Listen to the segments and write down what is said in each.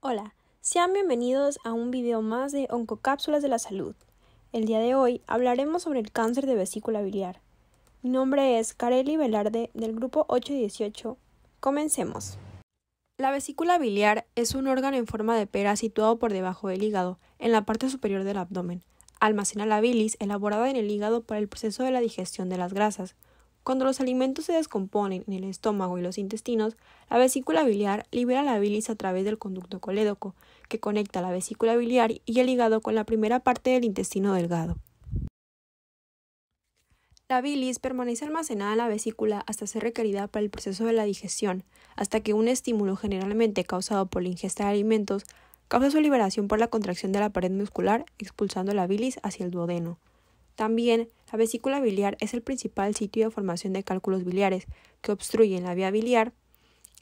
Hola, sean bienvenidos a un video más de Oncocápsulas de la Salud. El día de hoy hablaremos sobre el cáncer de vesícula biliar. Mi nombre es Kareli Velarde del grupo 818. Comencemos. La vesícula biliar es un órgano en forma de pera situado por debajo del hígado, en la parte superior del abdomen. Almacena la bilis elaborada en el hígado para el proceso de la digestión de las grasas. Cuando los alimentos se descomponen en el estómago y los intestinos, la vesícula biliar libera la bilis a través del conducto colédoco, que conecta la vesícula biliar y el hígado con la primera parte del intestino delgado. La bilis permanece almacenada en la vesícula hasta ser requerida para el proceso de la digestión, hasta que un estímulo generalmente causado por la ingesta de alimentos causa su liberación por la contracción de la pared muscular, expulsando la bilis hacia el duodeno. También, la vesícula biliar es el principal sitio de formación de cálculos biliares, que obstruyen la vía biliar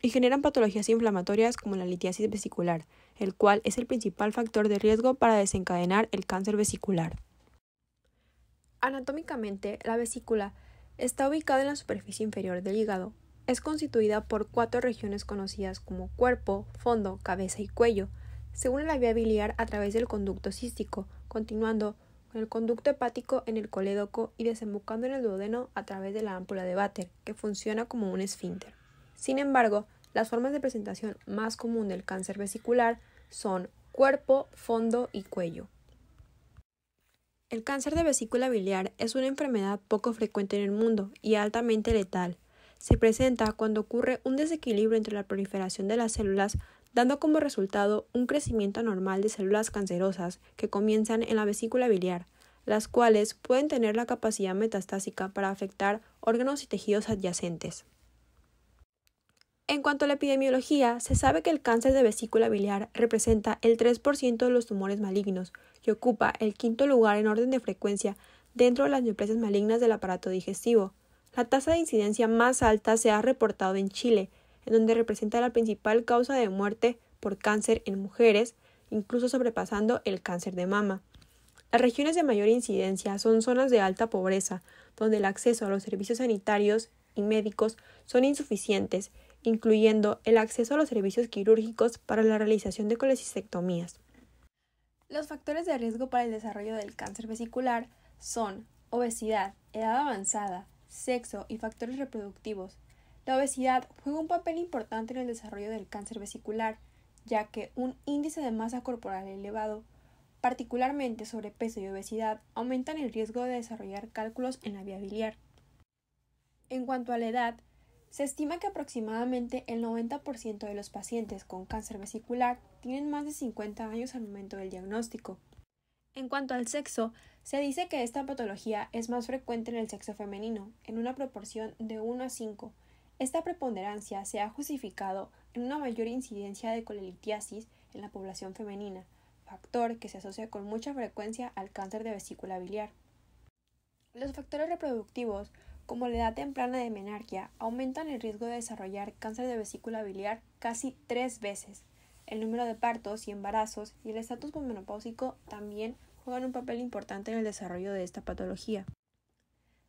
y generan patologías inflamatorias como la litiasis vesicular, el cual es el principal factor de riesgo para desencadenar el cáncer vesicular. Anatómicamente, la vesícula está ubicada en la superficie inferior del hígado. Es constituida por cuatro regiones conocidas como cuerpo, fondo, cabeza y cuello. según la vía biliar a través del conducto cístico, continuando el conducto hepático en el colédoco y desembocando en el duodeno a través de la ámpula de váter, que funciona como un esfínter. Sin embargo, las formas de presentación más común del cáncer vesicular son cuerpo, fondo y cuello. El cáncer de vesícula biliar es una enfermedad poco frecuente en el mundo y altamente letal. Se presenta cuando ocurre un desequilibrio entre la proliferación de las células dando como resultado un crecimiento anormal de células cancerosas que comienzan en la vesícula biliar, las cuales pueden tener la capacidad metastásica para afectar órganos y tejidos adyacentes. En cuanto a la epidemiología, se sabe que el cáncer de vesícula biliar representa el 3% de los tumores malignos, y ocupa el quinto lugar en orden de frecuencia dentro de las neoplasias malignas del aparato digestivo. La tasa de incidencia más alta se ha reportado en Chile, en donde representa la principal causa de muerte por cáncer en mujeres, incluso sobrepasando el cáncer de mama. Las regiones de mayor incidencia son zonas de alta pobreza, donde el acceso a los servicios sanitarios y médicos son insuficientes, incluyendo el acceso a los servicios quirúrgicos para la realización de colecistectomías. Los factores de riesgo para el desarrollo del cáncer vesicular son obesidad, edad avanzada, sexo y factores reproductivos, la obesidad juega un papel importante en el desarrollo del cáncer vesicular, ya que un índice de masa corporal elevado, particularmente sobrepeso y obesidad, aumentan el riesgo de desarrollar cálculos en la vía biliar. En cuanto a la edad, se estima que aproximadamente el 90% de los pacientes con cáncer vesicular tienen más de 50 años al momento del diagnóstico. En cuanto al sexo, se dice que esta patología es más frecuente en el sexo femenino, en una proporción de 1 a 5, esta preponderancia se ha justificado en una mayor incidencia de colelitiasis en la población femenina, factor que se asocia con mucha frecuencia al cáncer de vesícula biliar. Los factores reproductivos, como la edad temprana de menarquia, aumentan el riesgo de desarrollar cáncer de vesícula biliar casi tres veces. El número de partos y embarazos y el estatus menopáusico también juegan un papel importante en el desarrollo de esta patología.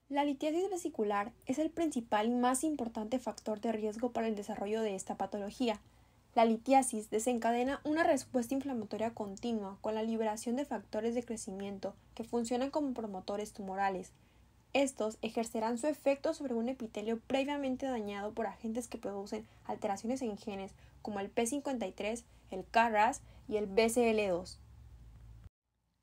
La litiasis vesicular es el principal y más importante factor de riesgo para el desarrollo de esta patología. La litiasis desencadena una respuesta inflamatoria continua con la liberación de factores de crecimiento que funcionan como promotores tumorales. Estos ejercerán su efecto sobre un epitelio previamente dañado por agentes que producen alteraciones en genes como el P53, el KRAS y el BCL2.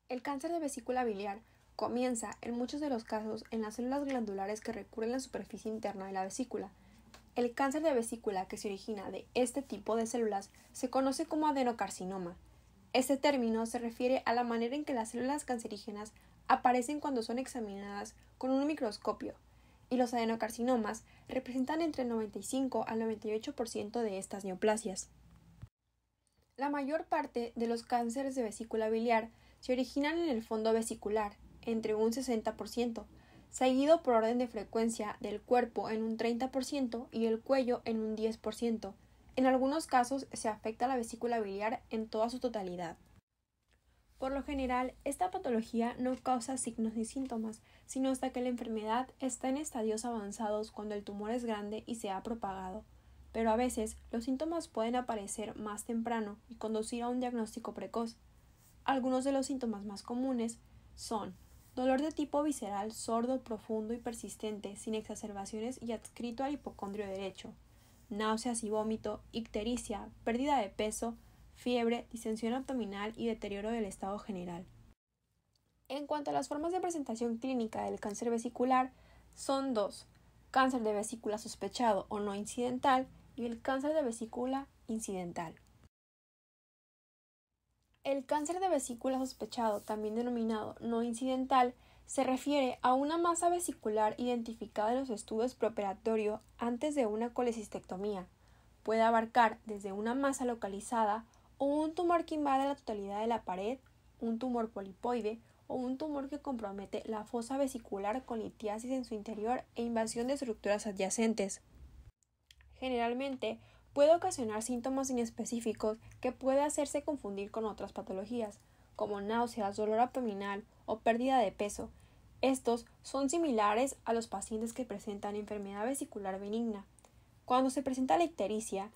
El cáncer de vesícula biliar comienza, en muchos de los casos, en las células glandulares que recurren la superficie interna de la vesícula. El cáncer de vesícula que se origina de este tipo de células se conoce como adenocarcinoma. Este término se refiere a la manera en que las células cancerígenas aparecen cuando son examinadas con un microscopio, y los adenocarcinomas representan entre el 95 al 98% de estas neoplasias. La mayor parte de los cánceres de vesícula biliar se originan en el fondo vesicular, entre un 60%, seguido por orden de frecuencia del cuerpo en un 30% y el cuello en un 10%. En algunos casos se afecta la vesícula biliar en toda su totalidad. Por lo general, esta patología no causa signos ni síntomas, sino hasta que la enfermedad está en estadios avanzados cuando el tumor es grande y se ha propagado. Pero a veces los síntomas pueden aparecer más temprano y conducir a un diagnóstico precoz. Algunos de los síntomas más comunes son Dolor de tipo visceral, sordo, profundo y persistente, sin exacerbaciones y adscrito al hipocondrio derecho. Náuseas y vómito, ictericia, pérdida de peso, fiebre, distensión abdominal y deterioro del estado general. En cuanto a las formas de presentación clínica del cáncer vesicular, son dos, cáncer de vesícula sospechado o no incidental y el cáncer de vesícula incidental. El cáncer de vesícula sospechado, también denominado no incidental, se refiere a una masa vesicular identificada en los estudios preoperatorio antes de una colecistectomía. Puede abarcar desde una masa localizada o un tumor que invade la totalidad de la pared, un tumor polipoide o un tumor que compromete la fosa vesicular con litiasis en su interior e invasión de estructuras adyacentes. Generalmente, puede ocasionar síntomas inespecíficos que puede hacerse confundir con otras patologías, como náuseas, dolor abdominal o pérdida de peso. Estos son similares a los pacientes que presentan enfermedad vesicular benigna. Cuando se presenta la ictericia,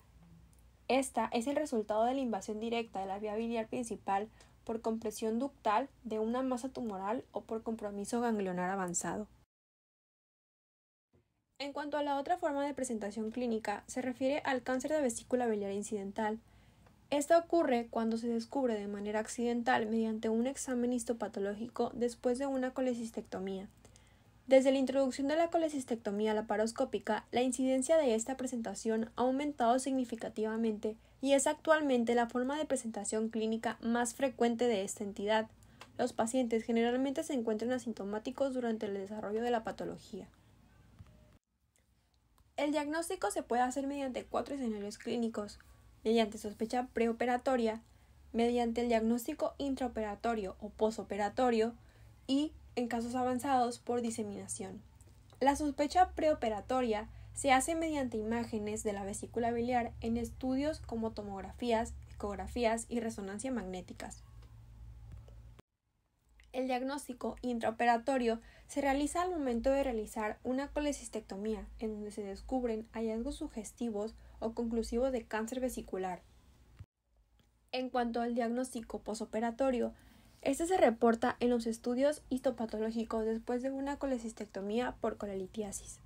esta es el resultado de la invasión directa de la vía biliar principal por compresión ductal de una masa tumoral o por compromiso ganglionar avanzado. En cuanto a la otra forma de presentación clínica, se refiere al cáncer de vesícula biliar incidental. Esta ocurre cuando se descubre de manera accidental mediante un examen histopatológico después de una colecistectomía. Desde la introducción de la colecistectomía laparoscópica, la incidencia de esta presentación ha aumentado significativamente y es actualmente la forma de presentación clínica más frecuente de esta entidad. Los pacientes generalmente se encuentran asintomáticos durante el desarrollo de la patología. El diagnóstico se puede hacer mediante cuatro escenarios clínicos, mediante sospecha preoperatoria, mediante el diagnóstico intraoperatorio o posoperatorio y, en casos avanzados, por diseminación. La sospecha preoperatoria se hace mediante imágenes de la vesícula biliar en estudios como tomografías, ecografías y resonancia magnéticas el diagnóstico intraoperatorio se realiza al momento de realizar una colecistectomía, en donde se descubren hallazgos sugestivos o conclusivos de cáncer vesicular. En cuanto al diagnóstico posoperatorio, este se reporta en los estudios histopatológicos después de una colecistectomía por colelitiasis.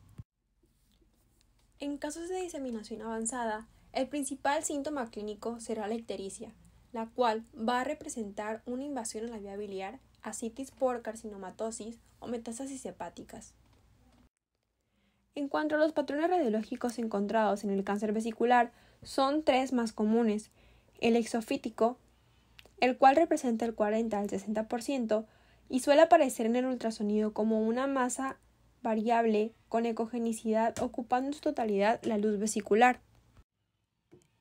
En casos de diseminación avanzada, el principal síntoma clínico será la ictericia, la cual va a representar una invasión en la vía biliar asitis por carcinomatosis o metástasis hepáticas. En cuanto a los patrones radiológicos encontrados en el cáncer vesicular, son tres más comunes: el exofítico, el cual representa el 40 al 60% y suele aparecer en el ultrasonido como una masa variable con ecogenicidad ocupando en su totalidad la luz vesicular.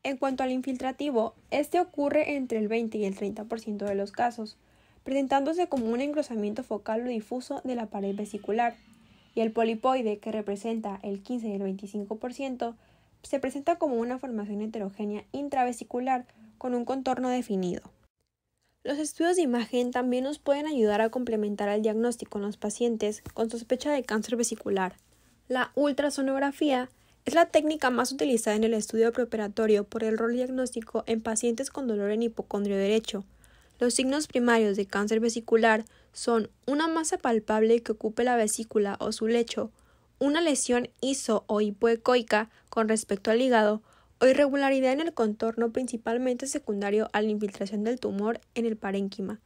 En cuanto al infiltrativo, este ocurre entre el 20 y el 30% de los casos, presentándose como un engrosamiento focal o difuso de la pared vesicular, y el polipoide, que representa el 15 y el 25%, se presenta como una formación heterogénea intravesicular con un contorno definido. Los estudios de imagen también nos pueden ayudar a complementar el diagnóstico en los pacientes con sospecha de cáncer vesicular. La ultrasonografía es la técnica más utilizada en el estudio preparatorio por el rol diagnóstico en pacientes con dolor en hipocondrio derecho, los signos primarios de cáncer vesicular son una masa palpable que ocupe la vesícula o su lecho, una lesión iso o hipoecoica con respecto al hígado, o irregularidad en el contorno principalmente secundario a la infiltración del tumor en el parénquima,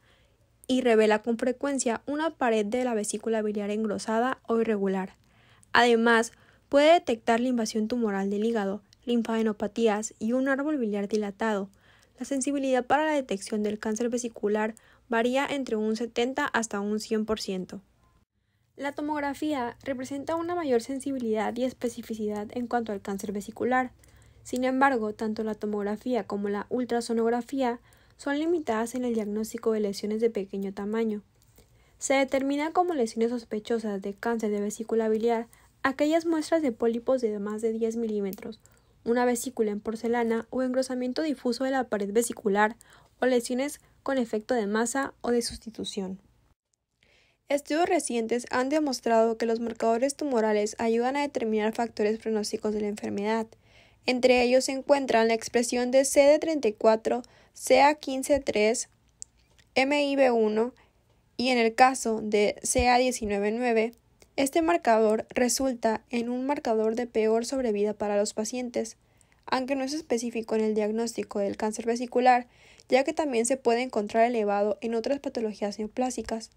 y revela con frecuencia una pared de la vesícula biliar engrosada o irregular. Además, puede detectar la invasión tumoral del hígado, linfadenopatías y un árbol biliar dilatado, la sensibilidad para la detección del cáncer vesicular varía entre un 70 hasta un 100%. La tomografía representa una mayor sensibilidad y especificidad en cuanto al cáncer vesicular. Sin embargo, tanto la tomografía como la ultrasonografía son limitadas en el diagnóstico de lesiones de pequeño tamaño. Se determina como lesiones sospechosas de cáncer de vesícula biliar aquellas muestras de pólipos de más de 10 milímetros una vesícula en porcelana o engrosamiento difuso de la pared vesicular o lesiones con efecto de masa o de sustitución. Estudios recientes han demostrado que los marcadores tumorales ayudan a determinar factores pronósticos de la enfermedad. Entre ellos se encuentran la expresión de CD34, CA153, MIB1 y en el caso de CA199, este marcador resulta en un marcador de peor sobrevida para los pacientes, aunque no es específico en el diagnóstico del cáncer vesicular, ya que también se puede encontrar elevado en otras patologías neoplásicas.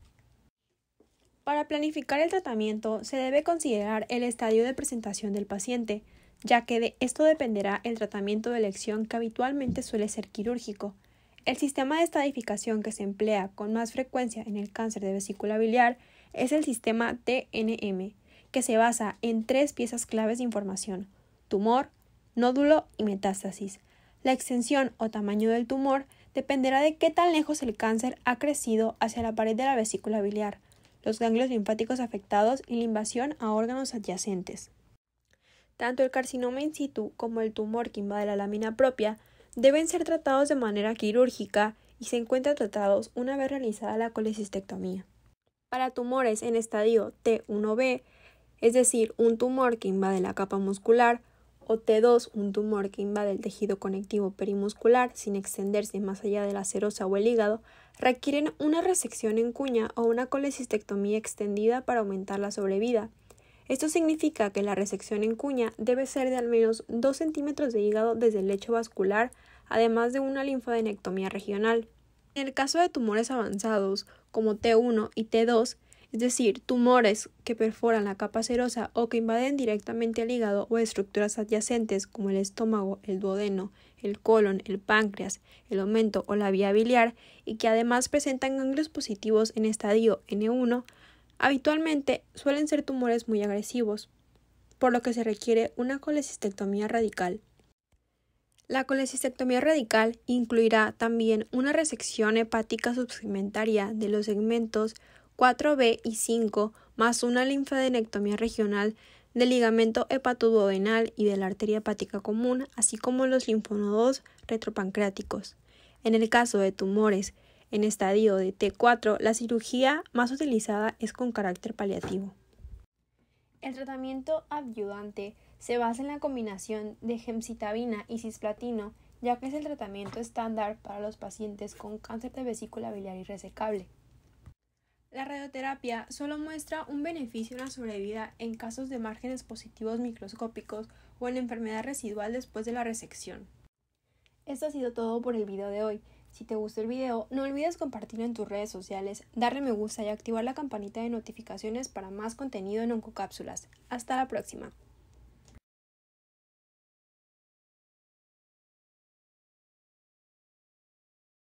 Para planificar el tratamiento se debe considerar el estadio de presentación del paciente, ya que de esto dependerá el tratamiento de elección que habitualmente suele ser quirúrgico. El sistema de estadificación que se emplea con más frecuencia en el cáncer de vesícula biliar es el sistema TNM, que se basa en tres piezas claves de información, tumor, nódulo y metástasis. La extensión o tamaño del tumor dependerá de qué tan lejos el cáncer ha crecido hacia la pared de la vesícula biliar, los ganglios linfáticos afectados y la invasión a órganos adyacentes. Tanto el carcinoma in situ como el tumor que invade la lámina propia deben ser tratados de manera quirúrgica y se encuentran tratados una vez realizada la colecistectomía. Para tumores en estadio T1b, es decir, un tumor que invade la capa muscular, o T2, un tumor que invade el tejido conectivo perimuscular sin extenderse más allá de la serosa o el hígado, requieren una resección en cuña o una colecistectomía extendida para aumentar la sobrevida esto significa que la resección en cuña debe ser de al menos 2 centímetros de hígado desde el lecho vascular, además de una linfadenectomía regional. En el caso de tumores avanzados, como T1 y T2, es decir, tumores que perforan la capa serosa o que invaden directamente el hígado o estructuras adyacentes como el estómago, el duodeno, el colon, el páncreas, el aumento o la vía biliar y que además presentan ganglios positivos en estadio N1, Habitualmente suelen ser tumores muy agresivos, por lo que se requiere una colecistectomía radical. La colecistectomía radical incluirá también una resección hepática subsegmentaria de los segmentos 4B y 5, más una linfadenectomía regional del ligamento hepatoduodenal y de la arteria hepática común, así como los linfonodos retropancreáticos. En el caso de tumores en estadio de T4, la cirugía más utilizada es con carácter paliativo. El tratamiento ayudante se basa en la combinación de gemcitabina y cisplatino, ya que es el tratamiento estándar para los pacientes con cáncer de vesícula biliar irresecable. La radioterapia solo muestra un beneficio en la sobrevida en casos de márgenes positivos microscópicos o en enfermedad residual después de la resección. Esto ha sido todo por el video de hoy. Si te gustó el video, no olvides compartirlo en tus redes sociales, darle me gusta y activar la campanita de notificaciones para más contenido en Oncocápsulas. Hasta la próxima.